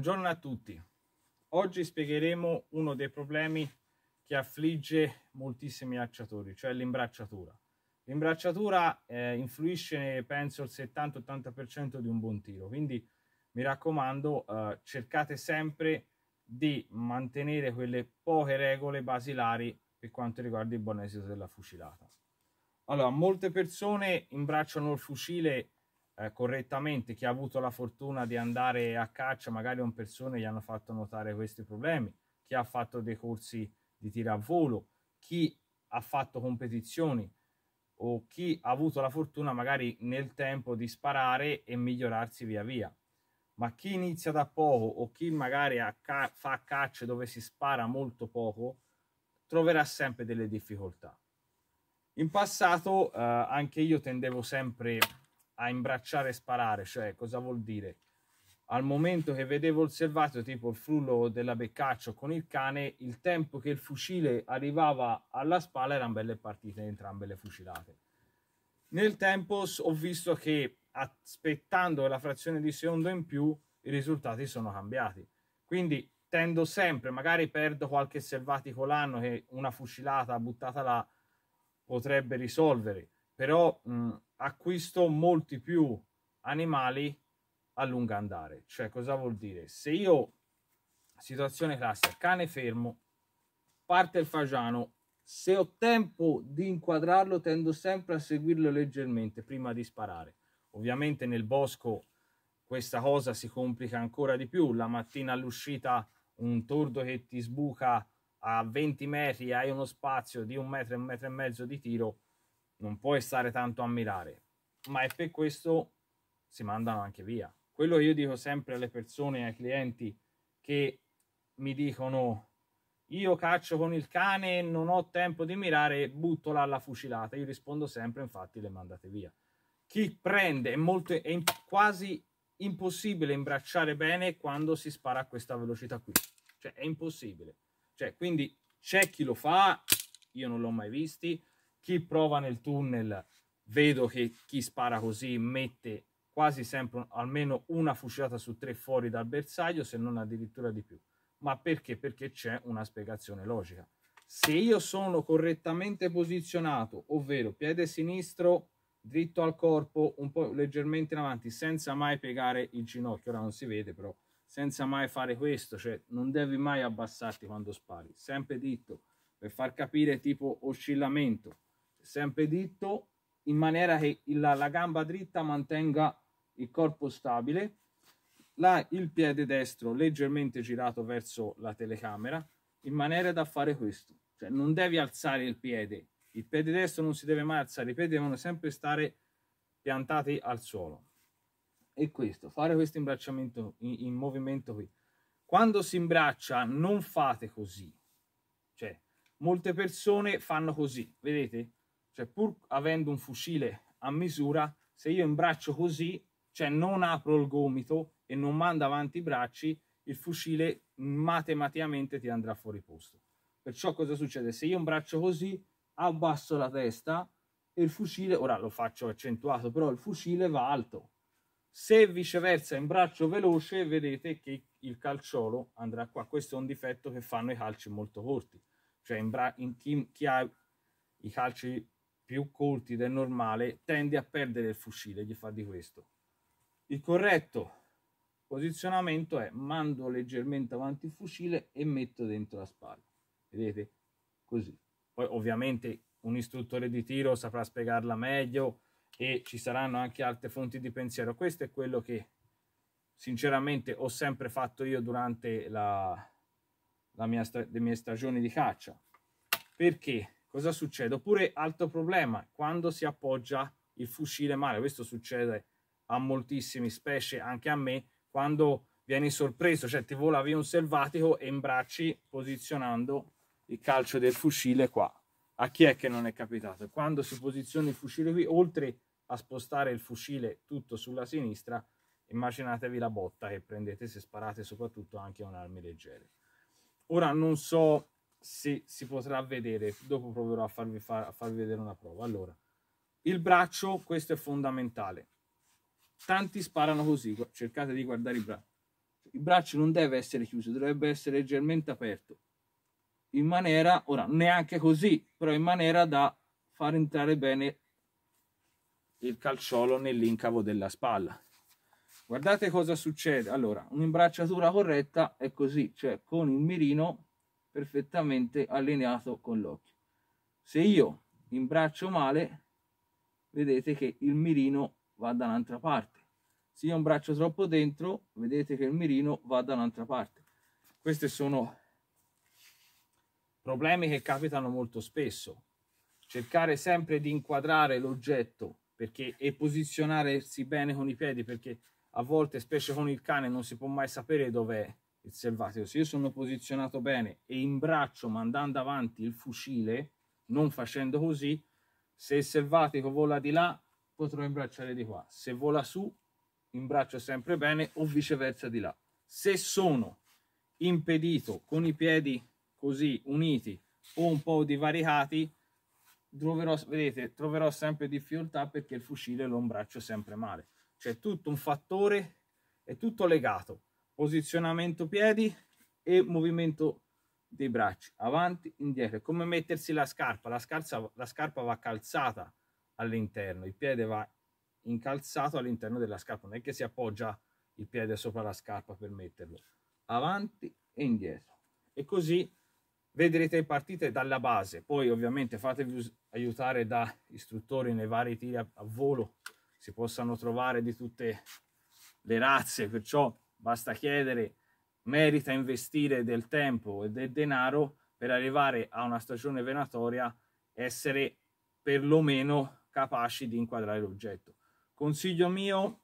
Buongiorno a tutti. Oggi spiegheremo uno dei problemi che affligge moltissimi acciatori, cioè l'imbracciatura. L'imbracciatura eh, influisce, penso, il 70-80% di un buon tiro, quindi mi raccomando, eh, cercate sempre di mantenere quelle poche regole basilari per quanto riguarda il buon esito della fucilata. Allora, molte persone imbracciano il fucile eh, correttamente chi ha avuto la fortuna di andare a caccia magari con persone gli hanno fatto notare questi problemi, chi ha fatto dei corsi di tiro a volo, chi ha fatto competizioni o chi ha avuto la fortuna magari nel tempo di sparare e migliorarsi via via. Ma chi inizia da poco o chi magari ca fa caccia dove si spara molto poco troverà sempre delle difficoltà. In passato eh, anche io tendevo sempre a imbracciare e sparare, cioè cosa vuol dire? Al momento che vedevo il selvaggio, tipo il frullo della Beccaccio con il cane, il tempo che il fucile arrivava alla spalla erano belle partite entrambe le fucilate. Nel tempo ho visto che aspettando la frazione di secondo in più i risultati sono cambiati. Quindi tendo sempre, magari perdo qualche selvatico l'anno che una fucilata buttata là potrebbe risolvere, però mh, acquisto molti più animali a lungo andare. Cioè, cosa vuol dire? Se io, situazione classica, cane fermo, parte il fagiano, se ho tempo di inquadrarlo tendo sempre a seguirlo leggermente prima di sparare. Ovviamente nel bosco questa cosa si complica ancora di più. La mattina all'uscita un tordo che ti sbuca a 20 metri, hai uno spazio di un metro, un metro e mezzo di tiro, non puoi stare tanto a mirare, ma è per questo si mandano anche via. Quello che io dico sempre alle persone, ai clienti che mi dicono io caccio con il cane, non ho tempo di mirare, buttola alla fucilata. Io rispondo sempre, infatti le mandate via. Chi prende è, molto, è quasi impossibile imbracciare bene quando si spara a questa velocità qui. Cioè è impossibile. Cioè, quindi c'è chi lo fa, io non l'ho mai visti, chi prova nel tunnel, vedo che chi spara così mette quasi sempre almeno una fucilata su tre fuori dal bersaglio, se non addirittura di più. Ma perché? Perché c'è una spiegazione logica. Se io sono correttamente posizionato, ovvero piede sinistro dritto al corpo, un po' leggermente in avanti, senza mai piegare il ginocchio, ora non si vede però, senza mai fare questo, cioè non devi mai abbassarti quando spari, sempre dritto, per far capire tipo oscillamento sempre dritto in maniera che la, la gamba dritta mantenga il corpo stabile là il piede destro leggermente girato verso la telecamera in maniera da fare questo cioè non devi alzare il piede il piede destro non si deve mai alzare i piedi devono sempre stare piantati al suolo e questo fare questo imbracciamento in, in movimento qui quando si imbraccia non fate così cioè molte persone fanno così vedete cioè, pur avendo un fucile a misura, se io imbraccio così, cioè non apro il gomito e non mando avanti i bracci, il fucile matematicamente ti andrà fuori posto. Perciò cosa succede? Se io imbraccio così, abbasso la testa e il fucile, ora lo faccio accentuato, però il fucile va alto. Se viceversa in braccio veloce, vedete che il calciolo andrà qua. Questo è un difetto che fanno i calci molto corti. Cioè in, in chi, chi ha i calci più colti del normale, tende a perdere il fucile, gli fa di questo. Il corretto posizionamento è mando leggermente avanti il fucile e metto dentro la spalla. Vedete? Così. Poi ovviamente un istruttore di tiro saprà spiegarla meglio e ci saranno anche altre fonti di pensiero. Questo è quello che sinceramente ho sempre fatto io durante la, la mia le mie stagioni di caccia. Perché? cosa succede? Oppure altro problema, quando si appoggia il fucile male, questo succede a moltissimi, specie anche a me, quando vieni sorpreso, cioè ti vola via un selvatico e imbracci posizionando il calcio del fucile qua. A chi è che non è capitato? Quando si posiziona il fucile qui, oltre a spostare il fucile tutto sulla sinistra, immaginatevi la botta che prendete se sparate soprattutto anche a un'arma leggera. Ora non so se si potrà vedere. Dopo proverò a farvi, far, a farvi vedere una prova. Allora, il braccio, questo è fondamentale. Tanti sparano così, cercate di guardare il braccio. Il braccio non deve essere chiuso, dovrebbe essere leggermente aperto. In maniera, ora, neanche così, però in maniera da far entrare bene il calciolo nell'incavo della spalla. Guardate cosa succede. Allora, un'imbracciatura corretta è così, cioè con il mirino perfettamente allineato con l'occhio. Se io imbraccio male, vedete che il mirino va da un'altra parte. Se io imbraccio troppo dentro, vedete che il mirino va da un'altra parte. Questi sono problemi che capitano molto spesso. Cercare sempre di inquadrare l'oggetto perché, e posizionarsi bene con i piedi perché a volte, specie con il cane, non si può mai sapere dov'è il selvatico, se io sono posizionato bene e imbraccio mandando avanti il fucile, non facendo così, se il selvatico vola di là, potrò imbracciare di qua. Se vola su, imbraccio sempre bene o viceversa di là. Se sono impedito con i piedi così uniti o un po' divaricati, troverò, vedete, troverò sempre difficoltà perché il fucile lo imbraccio sempre male. C'è tutto un fattore, è tutto legato posizionamento piedi e movimento dei bracci avanti indietro come mettersi la scarpa la, scarsa, la scarpa va calzata all'interno il piede va incalzato all'interno della scarpa non è che si appoggia il piede sopra la scarpa per metterlo avanti e indietro e così vedrete partite dalla base poi ovviamente fatevi aiutare da istruttori nei vari tiri a, a volo si possano trovare di tutte le razze perciò basta chiedere, merita investire del tempo e del denaro per arrivare a una stagione venatoria, essere perlomeno capaci di inquadrare l'oggetto. Consiglio mio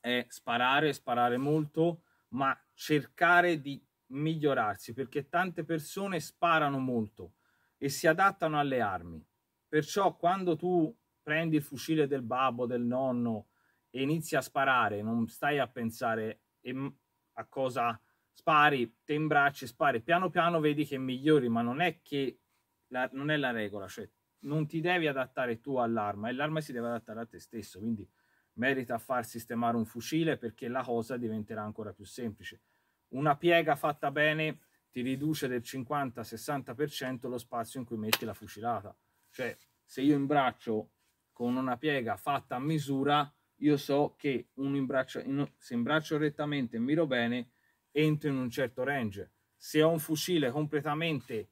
è sparare, sparare molto, ma cercare di migliorarsi perché tante persone sparano molto e si adattano alle armi. Perciò quando tu prendi il fucile del babbo, del nonno e inizi a sparare, non stai a pensare e a cosa spari, te in imbracci, spari, piano piano vedi che migliori, ma non è che la, non è la regola, cioè non ti devi adattare tu all'arma e l'arma si deve adattare a te stesso, quindi merita far sistemare un fucile perché la cosa diventerà ancora più semplice. Una piega fatta bene ti riduce del 50-60% lo spazio in cui metti la fucilata. Cioè, se io in braccio con una piega fatta a misura, io so che uno in se imbraccio rettamente e miro bene, entro in un certo range. Se ho un fucile completamente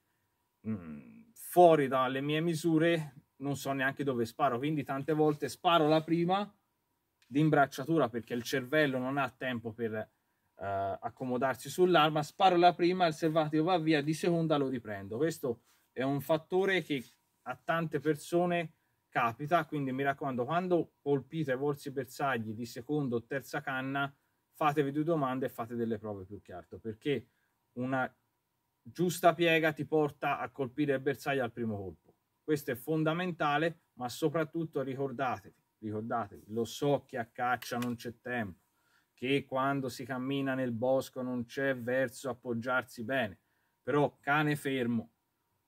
mh, mm, fuori dalle mie misure, non so neanche dove sparo. Quindi tante volte sparo la prima di imbracciatura perché il cervello non ha tempo per eh, accomodarsi sull'arma. Sparo la prima, il selvatico va via, di seconda lo riprendo. Questo è un fattore che a tante persone capita, quindi mi raccomando, quando colpite i vostri bersagli di seconda o terza canna, fatevi due domande e fate delle prove più che altro, perché una giusta piega ti porta a colpire il bersaglio al primo colpo. Questo è fondamentale, ma soprattutto ricordatevi, ricordatevi, lo so che a caccia non c'è tempo, che quando si cammina nel bosco non c'è verso appoggiarsi bene, però cane fermo,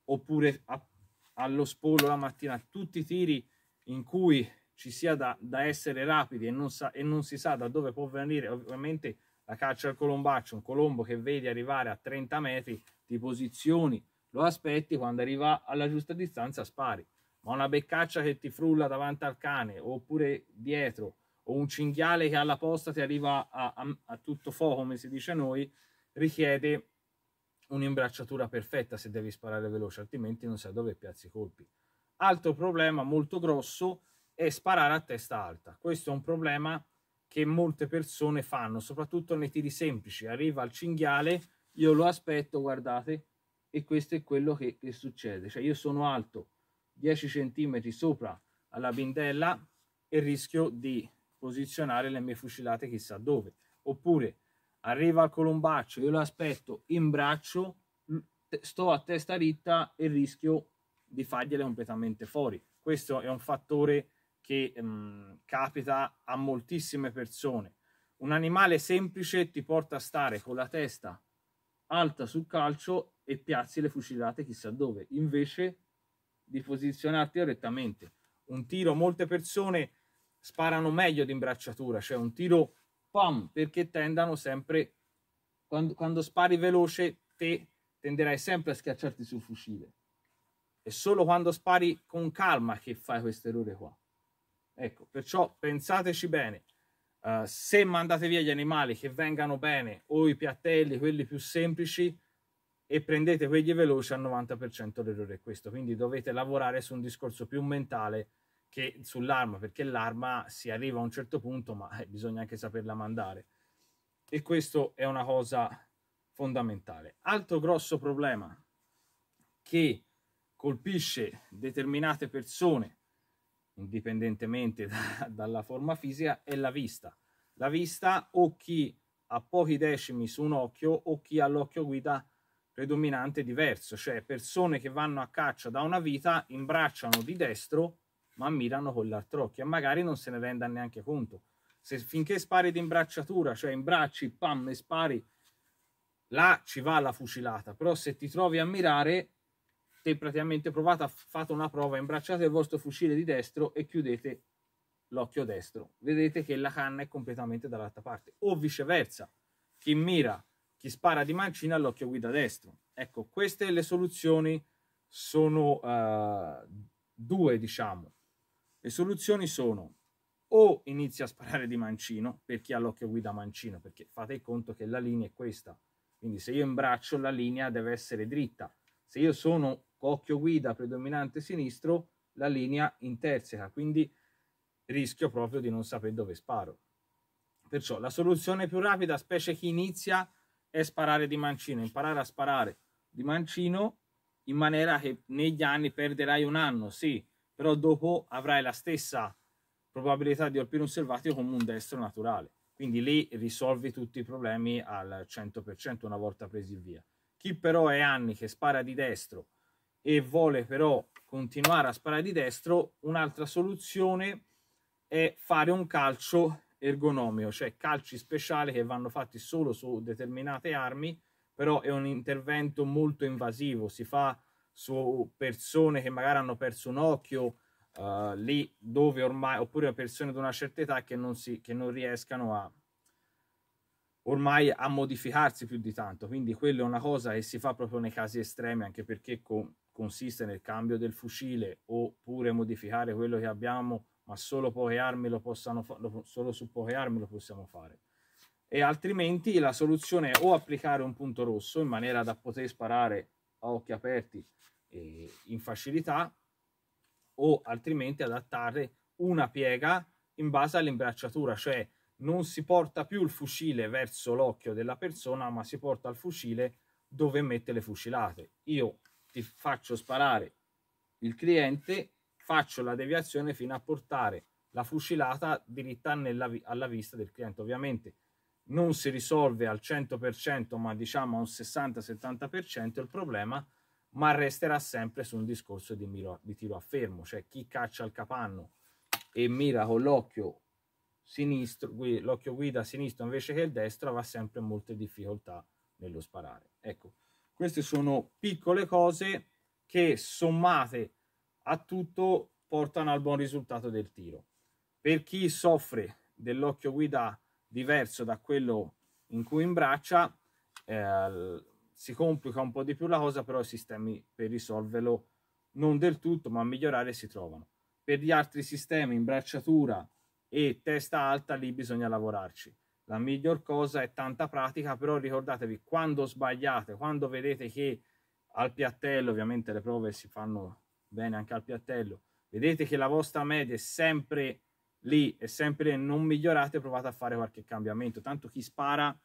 oppure appoggiarsi allo spollo la mattina, tutti i tiri in cui ci sia da, da essere rapidi e non, sa, e non, si sa da dove può venire, ovviamente la caccia al colombaccio, un colombo che vedi arrivare a 30 metri, ti posizioni, lo aspetti, quando arriva alla giusta distanza spari, ma una beccaccia che ti frulla davanti al cane oppure dietro, o un cinghiale che alla posta ti arriva a, a, a tutto fuoco, come si dice noi, richiede un'imbracciatura perfetta se devi sparare veloce, altrimenti non sai dove piazzi i colpi. Altro problema molto grosso è sparare a testa alta. Questo è un problema che molte persone fanno, soprattutto nei tiri semplici. Arriva il cinghiale, io lo aspetto, guardate, e questo è quello che, che succede. Cioè io sono alto 10 cm sopra alla bindella e rischio di posizionare le mie fucilate chissà dove. Oppure arriva al colombaccio, io lo aspetto in braccio, sto a testa ritta e rischio di fargliela completamente fuori. Questo è un fattore che mh, mm, capita a moltissime persone. Un animale semplice ti porta a stare con la testa alta sul calcio e piazzi le fucilate chissà dove, invece di posizionarti rettamente. Un tiro, molte persone sparano meglio di imbracciatura, cioè un tiro pom, perché tendano sempre, quando, quando spari veloce, te tenderai sempre a schiacciarti sul fucile. È solo quando spari con calma che fai questo errore qua. Ecco, perciò pensateci bene. Uh, se mandate via gli animali che vengano bene o i piattelli, quelli più semplici, e prendete quelli veloci al 90% l'errore è questo. Quindi dovete lavorare su un discorso più mentale che sull'arma, perché l'arma si arriva a un certo punto, ma eh, bisogna anche saperla mandare. E questo è una cosa fondamentale. Altro grosso problema che colpisce determinate persone, indipendentemente da, dalla forma fisica, è la vista. La vista o chi ha pochi decimi su un occhio o chi ha l'occhio guida predominante diverso, cioè persone che vanno a caccia da una vita imbracciano di destro ma mirano con l'altro occhio e magari non se ne renda neanche conto. Se finché spari di imbracciatura, cioè imbracci, pam, e spari, là ci va la fucilata, però se ti trovi a mirare, te praticamente provate, fate una prova, imbracciate il vostro fucile di destro e chiudete l'occhio destro. Vedete che la canna è completamente dall'altra parte, o viceversa, chi mira, chi spara di mancina ha l'occhio guida destro. Ecco, queste le soluzioni sono uh, due, diciamo le soluzioni sono o inizia a sparare di mancino, per chi ha l'occhio guida mancino, perché fate conto che la linea è questa. Quindi se io imbraccio la linea deve essere dritta. Se io sono occhio guida predominante sinistro, la linea interseca, quindi rischio proprio di non sapere dove sparo. Perciò la soluzione più rapida, specie chi inizia, è sparare di mancino, imparare a sparare di mancino in maniera che negli anni perderai un anno, sì, però dopo avrai la stessa probabilità di colpire un selvatico come un destro naturale. Quindi lì risolvi tutti i problemi al 100% una volta presi via. Chi però è anni che spara di destro e vuole però continuare a sparare di destro, un'altra soluzione è fare un calcio ergonomico, cioè calci speciali che vanno fatti solo su determinate armi, però è un intervento molto invasivo, si fa su persone che magari hanno perso un occhio uh, lì dove ormai oppure persone di una certa età che non, si, che non riescano a ormai a modificarsi più di tanto quindi quello è una cosa che si fa proprio nei casi estremi anche perché con, consiste nel cambio del fucile oppure modificare quello che abbiamo ma solo poche armi lo possano fa- lo, solo su poche armi lo possiamo fare e altrimenti la soluzione è o applicare un punto rosso in maniera da poter sparare a occhi aperti eh, in facilità o altrimenti adattare una piega in base all'imbracciatura, cioè non si porta più il fucile verso l'occhio della persona, ma si porta il fucile dove mette le fucilate. Io ti faccio sparare il cliente, faccio la deviazione fino a portare la fucilata diritta nella, alla vista del cliente. Ovviamente non si risolve al 100%, ma diciamo a un 60-70% il problema, ma resterà sempre su un discorso di, miro, di tiro a fermo, cioè chi caccia il capanno e mira con l'occhio sinistro, l'occhio guida sinistro invece che il destro, avrà sempre molte difficoltà nello sparare. Ecco, queste sono piccole cose che sommate a tutto portano al buon risultato del tiro. Per chi soffre dell'occhio guida diverso da quello in cui imbraccia, eh, si complica un po' di più la cosa, però i sistemi per risolverlo non del tutto, ma migliorare si trovano. Per gli altri sistemi, imbracciatura e testa alta, lì bisogna lavorarci. La miglior cosa è tanta pratica, però ricordatevi, quando sbagliate, quando vedete che al piattello, ovviamente le prove si fanno bene anche al piattello, vedete che la vostra media è sempre lì e sempre non migliorate provate a fare qualche cambiamento tanto chi spara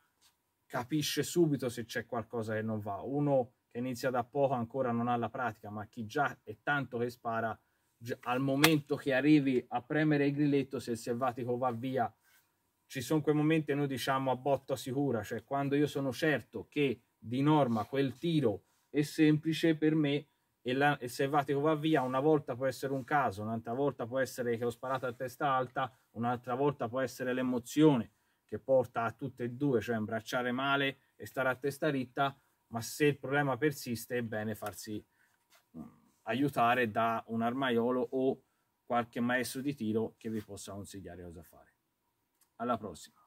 capisce subito se c'è qualcosa che non va uno che inizia da poco ancora non ha la pratica ma chi già è tanto che spara al momento che arrivi a premere il grilletto se il selvatico va via ci sono quei momenti che noi diciamo a botta sicura cioè quando io sono certo che di norma quel tiro è semplice per me e, la, e Selvatico va via, una volta può essere un caso, un'altra volta può essere che ho sparato a testa alta, un'altra volta può essere l'emozione che porta a tutte e due, cioè imbracciare male e stare a testa ritta, ma se il problema persiste è bene farsi mm, aiutare da un armaiolo o qualche maestro di tiro che vi possa consigliare cosa fare. Alla prossima!